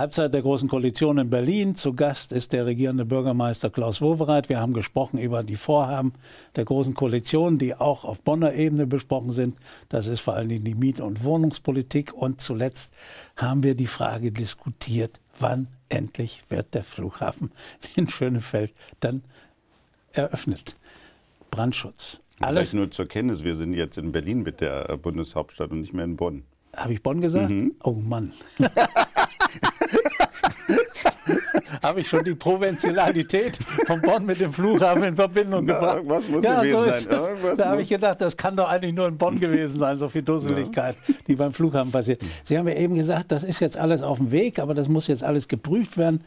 Halbzeit der Großen Koalition in Berlin. Zu Gast ist der regierende Bürgermeister Klaus Wowereit. Wir haben gesprochen über die Vorhaben der Großen Koalition, die auch auf Bonner Ebene besprochen sind. Das ist vor allen Dingen die Miet- und Wohnungspolitik. Und zuletzt haben wir die Frage diskutiert, wann endlich wird der Flughafen in Schönefeld dann eröffnet. Brandschutz. Alles Vielleicht nur zur Kenntnis, wir sind jetzt in Berlin mit der Bundeshauptstadt und nicht mehr in Bonn. Habe ich Bonn gesagt? Mhm. Oh Mann. habe ich schon die Provinzialität von Bonn mit dem Flughafen in Verbindung gebracht. Was muss ja, gewesen so sein? irgendwas da habe ich gedacht, das kann doch eigentlich nur in Bonn gewesen sein, so viel Dusseligkeit, ja. die beim Flughafen passiert. Sie haben ja eben gesagt, das ist jetzt alles auf dem Weg, aber das muss jetzt alles geprüft werden.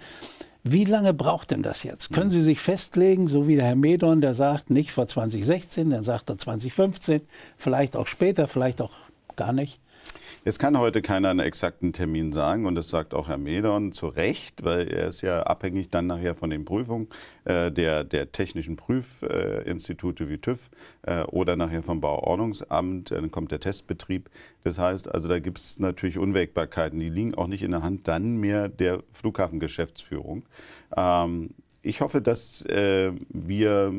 Wie lange braucht denn das jetzt? Können hm. Sie sich festlegen, so wie der Herr Medon, der sagt, nicht vor 2016, dann sagt er 2015, vielleicht auch später, vielleicht auch gar nicht. Es kann heute keiner einen exakten Termin sagen und das sagt auch Herr Medon zu Recht, weil er ist ja abhängig dann nachher von den Prüfungen äh, der, der technischen Prüfinstitute wie TÜV äh, oder nachher vom Bauordnungsamt, dann kommt der Testbetrieb. Das heißt, also da gibt es natürlich Unwägbarkeiten, die liegen auch nicht in der Hand dann mehr der Flughafengeschäftsführung. Ähm, ich hoffe, dass äh, wir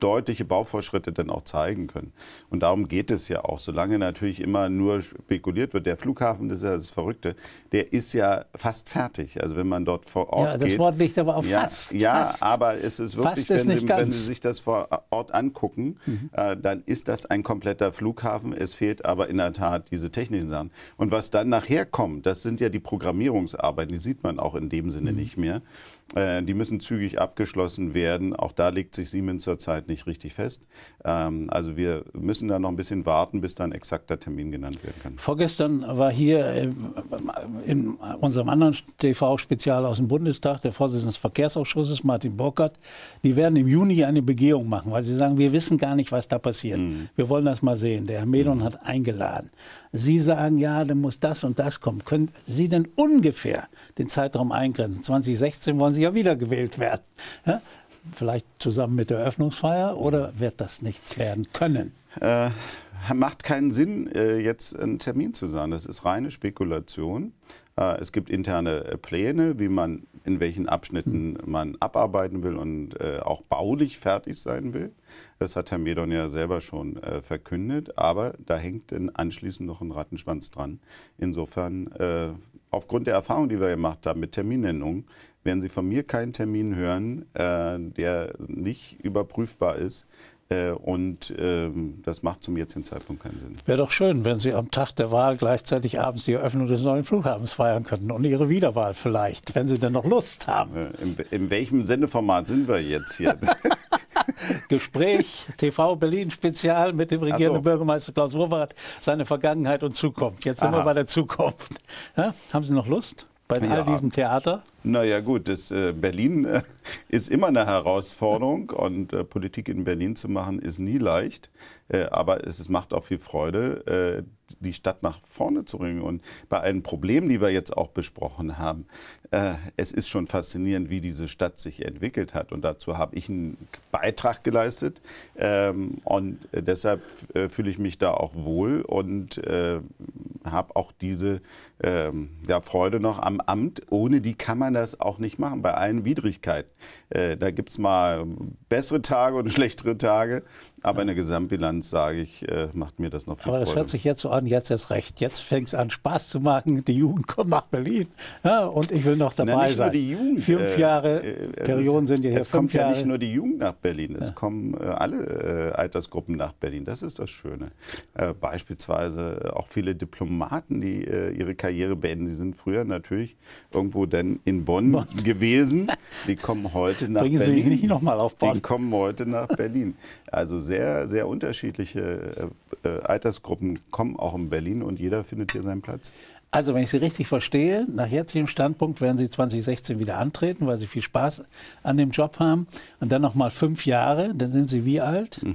deutliche Bauvorschritte dann auch zeigen können. Und darum geht es ja auch. Solange natürlich immer nur spekuliert wird, der Flughafen, das ist ja das Verrückte, der ist ja fast fertig. Also wenn man dort vor Ort Ja, das geht, Wort liegt aber auf ja, fast. Ja, fast. aber es ist wirklich, ist wenn, Sie, wenn, Sie, sich das vor Ort angucken, mhm. äh, dann ist das ein kompletter Flughafen. Es fehlt aber in der Tat diese technischen Sachen. Und was dann nachher kommt, das sind ja die Programmierungsarbeiten, die sieht man auch in dem Sinne mhm. nicht mehr. Äh, die müssen zügig abgeschlossen werden. Auch da legt sich Siemens zurzeit nicht richtig fest. Ähm, also wir müssen da noch ein bisschen warten, bis da ein exakter Termin genannt werden kann. Vorgestern war hier äh, in unserem anderen TV-Spezial aus dem Bundestag der Vorsitzende des Verkehrsausschusses, Martin Burkhardt. Die werden im Juni eine Begehung machen, weil sie sagen, wir wissen gar nicht, was da passiert. Mhm. Wir wollen das mal sehen. Der Herr Medon mhm. hat eingeladen. Sie sagen, ja, dann muss das und das kommen. Können Sie denn ungefähr den Zeitraum eingrenzen? 2016 wollen sie ja wiedergewählt werden. Ja? Vielleicht zusammen mit der Eröffnungsfeier oder wird das nichts werden können? Äh, macht keinen Sinn, äh, jetzt einen Termin zu sagen. Das ist reine Spekulation. Äh, es gibt interne äh, Pläne, wie man in welchen Abschnitten hm. man abarbeiten will und äh, auch baulich fertig sein will. Das hat Herr Medon ja selber schon verkündet, aber da hängt dann anschließend noch ein Rattenschwanz dran. Insofern, aufgrund der Erfahrung, die wir gemacht haben mit Terminnennung, werden Sie von mir keinen Termin hören, der nicht überprüfbar ist äh, und ähm, das macht zum jetzigen Zeitpunkt keinen Sinn. Wäre doch schön, wenn Sie am Tag der Wahl gleichzeitig abends die Eröffnung des neuen Flughafens feiern könnten und Ihre Wiederwahl vielleicht, wenn Sie denn noch Lust haben. Äh, in, in welchem Sendeformat sind wir jetzt hier? Gespräch TV Berlin Spezial mit dem regierenden so. Bürgermeister Klaus Wowereit, seine Vergangenheit und Zukunft. Jetzt sind Aha. wir bei der Zukunft. Ja? Haben Sie noch Lust bei ja. all diesem Theater? Naja gut, das, äh, Berlin äh, ist immer eine Herausforderung und äh, Politik in Berlin zu machen ist nie leicht, äh, aber es, es, macht auch viel Freude, äh, die Stadt nach vorne zu bringen. Und bei allen Problemen, die wir jetzt auch besprochen haben, äh, es ist schon faszinierend, wie diese Stadt sich entwickelt hat. Und dazu habe ich einen Beitrag geleistet ähm, und deshalb fühle ich mich da auch wohl und habe auch diese ähm, ja, Freude noch am Amt. Ohne die kann man das auch nicht machen, bei allen Widrigkeiten. Äh, da gibt es mal bessere Tage und schlechtere Tage, aber in der Gesamtbilanz, sage ich, äh, macht mir das noch viel Aber Freude. das hört sich jetzt so an, jetzt ist recht. Jetzt fängt es an, Spaß zu machen. Die Jugend kommt nach Berlin ja, und ich will noch dabei Na, nicht sein. Nur die Jugend. Fünf äh, Jahre äh, äh Perioden sind ja hierher. Es kommt Jahre. ja nicht nur die Jugend nach Berlin, es ja. kommen äh, alle äh, Altersgruppen nach Berlin. Das ist das Schöne. Äh, beispielsweise auch viele Diplomaten. Diplomaten, die äh, ihre Karriere beenden. Die sind früher natürlich irgendwo dann in Bonn, Bonn. gewesen. Die kommen heute nach Bringen Berlin. Sie mich nicht nochmal auf Bonn. Die kommen heute nach Berlin. Also sehr, sehr unterschiedliche äh, äh, Altersgruppen kommen auch in Berlin und jeder findet hier seinen Platz. Also, wenn ich Sie richtig verstehe, nach jetzigem Standpunkt werden Sie 2016 wieder antreten, weil Sie viel Spaß an dem Job haben. Und dann nochmal fünf Jahre, dann sind Sie wie alt?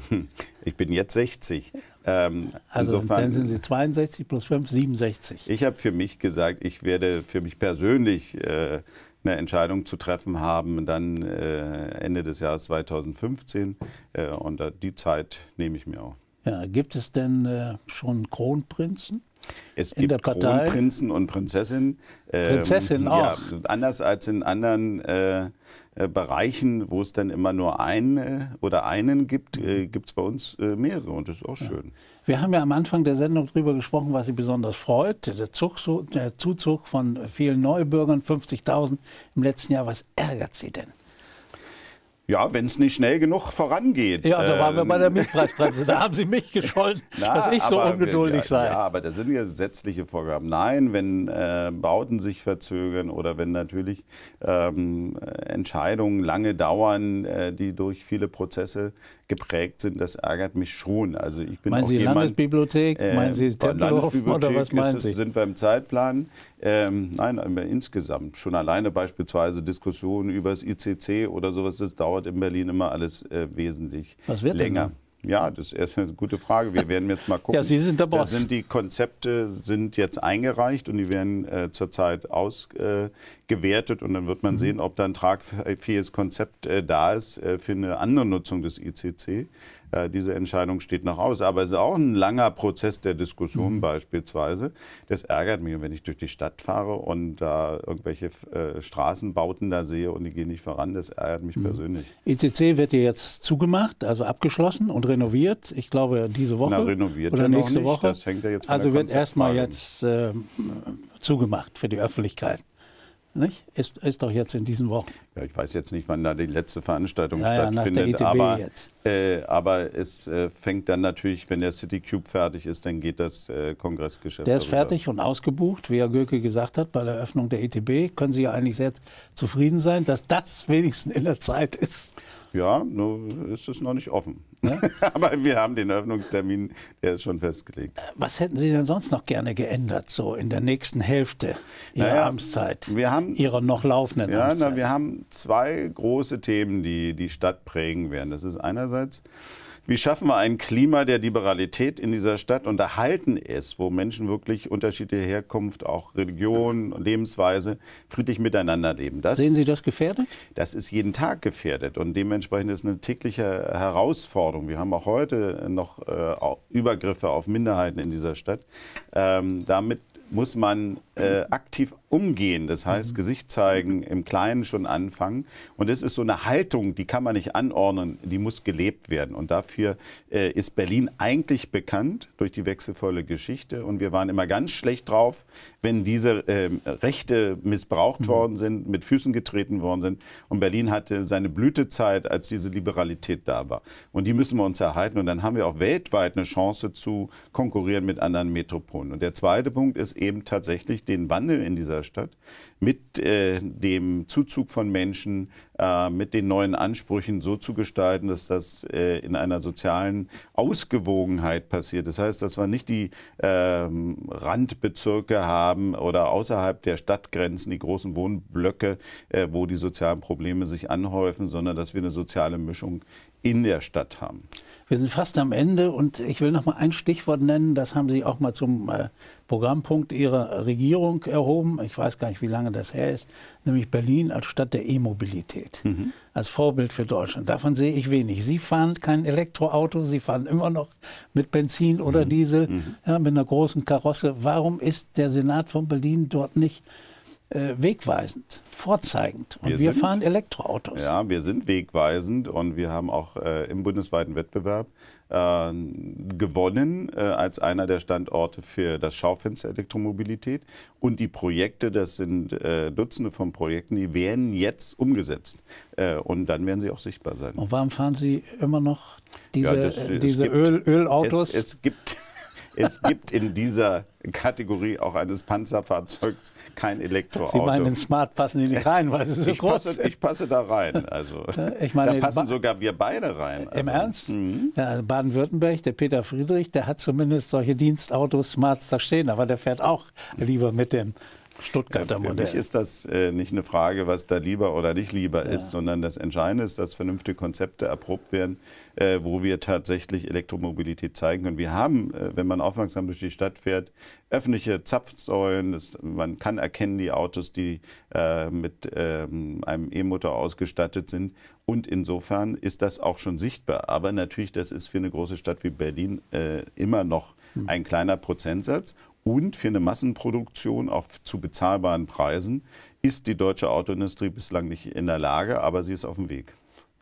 Ich bin jetzt 60. Ähm, also insofern, dann sind Sie 62 plus 5, 67. Ich habe für mich gesagt, ich werde für mich persönlich äh, eine Entscheidung zu treffen haben, dann äh, Ende des Jahres 2015. Äh, und die Zeit nehme ich mir auch. Ja, gibt es denn äh, schon Kronprinzen? Es in gibt Prinzen und Prinzessinnen. Ähm, Prinzessinnen auch. Ja, anders als in anderen äh, äh, Bereichen, wo es dann immer nur einen äh, oder einen gibt, äh, mhm. gibt es bei uns äh, mehrere und das ist auch schön. Ja. Wir haben ja am Anfang der Sendung darüber gesprochen, was Sie besonders freut. Der, Zug, der Zuzug von vielen Neubürgern, 50.000 im letzten Jahr. Was ärgert Sie denn? Ja, wenn es nicht schnell genug vorangeht. Ja, da waren ähm, wir bei der ähm. Mietpreisbremse. Da haben Sie mich gescholten, na, dass ich so aber, ungeduldig ja, sei. Ja, aber das sind ja gesetzliche Vorgaben. Nein, wenn äh, Bauten sich verzögern oder wenn natürlich ähm, Entscheidungen lange dauern, äh, die durch viele Prozesse geprägt sind, das ärgert mich schon. Also ich bin meinen Sie jemand, Landesbibliothek? Äh, meinen Sie Tempelhof oder was meinen ist, Sie? Sind wir im Zeitplan? Ähm, nein, insgesamt. Schon alleine beispielsweise Diskussionen über das ICC oder sowas, das dauert dauert in Berlin immer alles äh, wesentlich Was wird länger. Denn? Ja, das ist eine gute Frage. Wir werden jetzt mal gucken. ja, Sie sind der Boss. Da sind die Konzepte sind jetzt eingereicht und die werden äh, zurzeit ausgewertet äh, und dann wird man mhm. sehen, ob da ein tragfähiges Konzept äh, da ist äh, für eine andere Nutzung des ICC. Äh, diese Entscheidung steht noch aus. Aber es ist auch ein langer Prozess der Diskussion mhm. beispielsweise. Das ärgert mich, wenn ich durch die Stadt fahre und da äh, irgendwelche äh, Straßenbauten da sehe und die gehen nicht voran. Das ärgert mich mhm. persönlich. ECC wird ja jetzt zugemacht, also abgeschlossen und renoviert. Ich glaube, diese Woche Na, renoviert oder ja nächste Woche. Das hängt ja jetzt von Also wird erstmal jetzt äh, zugemacht für die Öffentlichkeit. Nicht? Ist, ist doch jetzt in diesen Wochen. Ja, ich weiß jetzt nicht, wann da die letzte Veranstaltung ja, stattfindet, ja, e aber, äh, aber es äh, fängt dann natürlich, wenn der City Cube fertig ist, dann geht das äh, Kongressgeschäft. Der ist darüber. fertig und ausgebucht, wie Herr Göke gesagt hat, bei der Eröffnung der ETB können Sie ja eigentlich sehr zufrieden sein, dass das wenigstens in der Zeit ist. Ja, nur ist es noch nicht offen. Ne? Aber wir haben den Öffnungstermin, der ist schon festgelegt. Äh, was hätten Sie denn sonst noch gerne geändert, so in der nächsten Hälfte Ihrer naja, Amtszeit? Wir haben, Ihrer noch laufenden ja, Amtszeit? Na, wir haben zwei große Themen, die die Stadt prägen werden. Das ist einerseits, wie schaffen wir ein Klima der Liberalität in dieser Stadt und erhalten es, wo Menschen wirklich unterschiedliche Herkunft, auch Religion, Lebensweise friedlich miteinander leben? Das, Sehen Sie das gefährdet? Das ist jeden Tag gefährdet und dementsprechend ist eine tägliche Herausforderung. Herausforderung. Wir haben auch heute noch äh, Übergriffe auf Minderheiten in dieser Stadt. Ähm, damit muss man äh, aktiv umgehen. Das heißt, mhm. Gesicht zeigen, im Kleinen schon anfangen. Und es ist so eine Haltung, die kann man nicht anordnen, die muss gelebt werden. Und dafür äh, ist Berlin eigentlich bekannt durch die wechselvolle Geschichte. Und wir waren immer ganz schlecht drauf, wenn diese äh, Rechte missbraucht mhm. worden sind, mit Füßen getreten worden sind. Und Berlin hatte seine Blütezeit, als diese Liberalität da war. Und die müssen wir uns erhalten. Und dann haben wir auch weltweit eine Chance zu konkurrieren mit anderen Metropolen. Und der zweite Punkt ist, eben tatsächlich den Wandel in dieser Stadt mit äh, dem Zuzug von Menschen, äh, mit den neuen Ansprüchen so zu gestalten, dass das äh, in einer sozialen Ausgewogenheit passiert. Das heißt, dass wir nicht die ähm, Randbezirke haben oder außerhalb der Stadtgrenzen die großen Wohnblöcke, äh, wo die sozialen Probleme sich anhäufen, sondern dass wir eine soziale Mischung in der Stadt haben. Wir sind fast am Ende und ich will noch mal ein Stichwort nennen. Das haben Sie auch mal zum äh, Programmpunkt Ihrer Regierung erhoben. Ich weiß gar nicht, wie lange das her ist. Nämlich Berlin als Stadt der E-Mobilität. Welt mhm. als Vorbild für Deutschland. Davon sehe ich wenig. Sie fahren kein Elektroauto, Sie fahren immer noch mit Benzin oder mhm. Diesel, mhm. ja, mit einer großen Karosse. Warum ist der Senat von Berlin dort nicht äh, wegweisend, vorzeigend. Und wir, wir sind, fahren Elektroautos. Ja, wir sind wegweisend und wir haben auch äh, im bundesweiten Wettbewerb äh, gewonnen äh, als einer der Standorte für das Schaufenster Elektromobilität. Und die Projekte, das sind äh, Dutzende von Projekten, die werden jetzt umgesetzt. Äh, und dann werden sie auch sichtbar sein. Und warum fahren Sie immer noch diese, ja, das, diese Öl, Ölautos? Es, es gibt es gibt in dieser Kategorie auch eines Panzerfahrzeugs kein Elektroauto. Sie meinen, den Smart passen die nicht rein, weil es ist so ich groß. Passe, ich passe da rein. Also, ich meine, da passen sogar wir beide rein. Also, Im Ernst? Mhm. Ja, Baden-Württemberg, der Peter Friedrich, der hat zumindest solche Dienstautos, Smarts da stehen, aber der fährt auch lieber mit dem Stuttgarter Modell. Für mich ist das äh, nicht eine Frage, was da lieber oder nicht lieber ja. ist, sondern das Entscheidende ist, dass vernünftige Konzepte erprobt werden, äh, wo wir tatsächlich Elektromobilität zeigen können. Wir haben, äh, wenn man aufmerksam durch die Stadt fährt, öffentliche Zapfsäulen. Das, man kann erkennen, die Autos, die äh, mit ähm, einem E-Motor ausgestattet sind. Und insofern ist das auch schon sichtbar. Aber natürlich, das ist für eine große Stadt wie Berlin äh, immer noch hm. ein kleiner Prozentsatz und für eine Massenproduktion auch zu bezahlbaren Preisen ist die deutsche Autoindustrie bislang nicht in der Lage, aber sie ist auf dem Weg.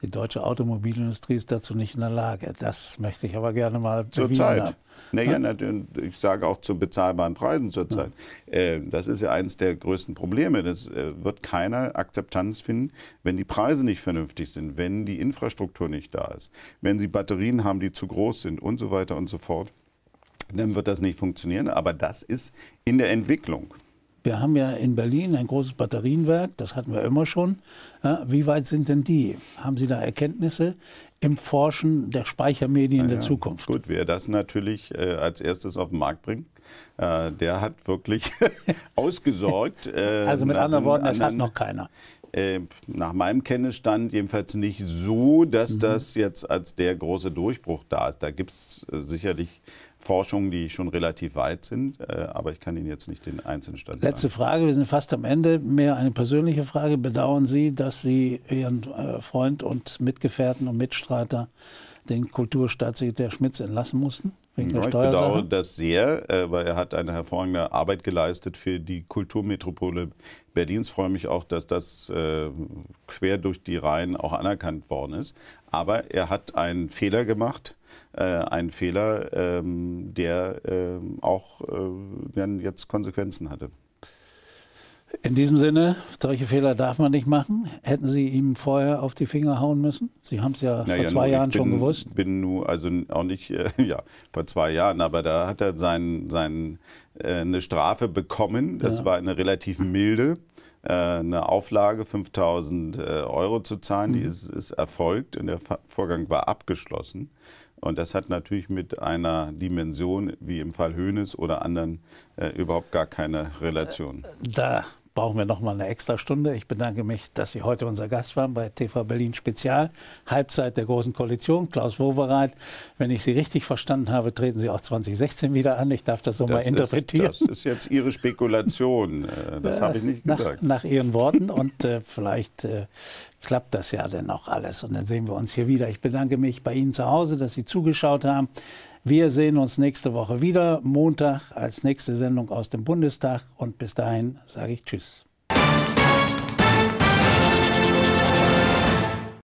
Die deutsche Automobilindustrie ist dazu nicht in der Lage. Das möchte ich aber gerne mal zurzeit. Naja, hm? ich sage auch zu bezahlbaren Preisen zurzeit. Hm. Äh, das ist ja eines der größten Probleme. Das äh, wird keiner Akzeptanz finden, wenn die Preise nicht vernünftig sind, wenn die Infrastruktur nicht da ist, wenn sie Batterien haben, die zu groß sind und so weiter und so fort dann wird das nicht funktionieren. Aber das ist in der Entwicklung. Wir haben ja in Berlin ein großes Batterienwerk, das hatten wir immer schon. Ja, wie weit sind denn die? Haben Sie da Erkenntnisse im Forschen der Speichermedien ja, der Zukunft? Gut, wer das natürlich äh, als erstes auf den Markt bringt, äh, der hat wirklich ausgesorgt. Äh, also mit anderen Worten, das hat noch keiner. Äh, nach meinem Kenntnisstand jedenfalls nicht so, dass mhm. das jetzt als der große Durchbruch da ist. Da gibt es äh, sicherlich Forschungen, die schon relativ weit sind, äh, aber ich kann Ihnen jetzt nicht den einzelnen Stand Letzte sagen. Frage, wir sind fast am Ende. Mehr eine persönliche Frage. Bedauern Sie, dass Sie Ihren Freund und Mitgefährten und Mitstreiter den Kulturstaatssekretär Schmitz entlassen mussten? Wegen ja, der ich bedauere das sehr, äh, weil er hat eine hervorragende Arbeit geleistet für die Kulturmetropole Berlins. Ich freue mich auch, dass das äh, quer durch die Reihen auch anerkannt worden ist. Aber er hat einen Fehler gemacht, äh, einen Fehler, ähm, der ähm, auch jetzt Konsequenzen hatte. In diesem Sinne, solche Fehler darf man nicht machen. Hätten Sie ihm vorher auf die Finger hauen müssen? Sie haben es ja naja, vor zwei Jahren bin, schon gewusst. Ich bin nur, also auch nicht, äh, ja, vor zwei Jahren, aber da hat er sein, sein, äh, eine Strafe bekommen. Das ja. war eine relativ milde äh, eine Auflage, 5000 äh, Euro zu zahlen. Die mhm. ist, ist, erfolgt und der Vorgang war abgeschlossen. Und das hat natürlich mit einer Dimension, wie im Fall Hoeneß oder anderen, äh, überhaupt gar keine Relation. Äh, da brauchen wir nochmal eine extra Stunde. Ich bedanke mich, dass Sie heute unser Gast waren bei TV Berlin Spezial, Halbzeit der Großen Koalition. Klaus Wowereit, wenn ich Sie richtig verstanden habe, treten Sie auch 2016 wieder an. Ich darf das so das mal interpretieren. Ist, das ist jetzt Ihre Spekulation. Äh, das habe ich nicht gesagt. Nach, nach Ihren Worten und äh, vielleicht äh, klappt das ja dann auch alles. Und dann sehen wir uns hier wieder. Ich bedanke mich bei Ihnen zu Hause, dass Sie zugeschaut haben. Wir sehen uns nächste Woche wieder, Montag als nächste Sendung aus dem Bundestag. Und bis dahin sage ich Tschüss.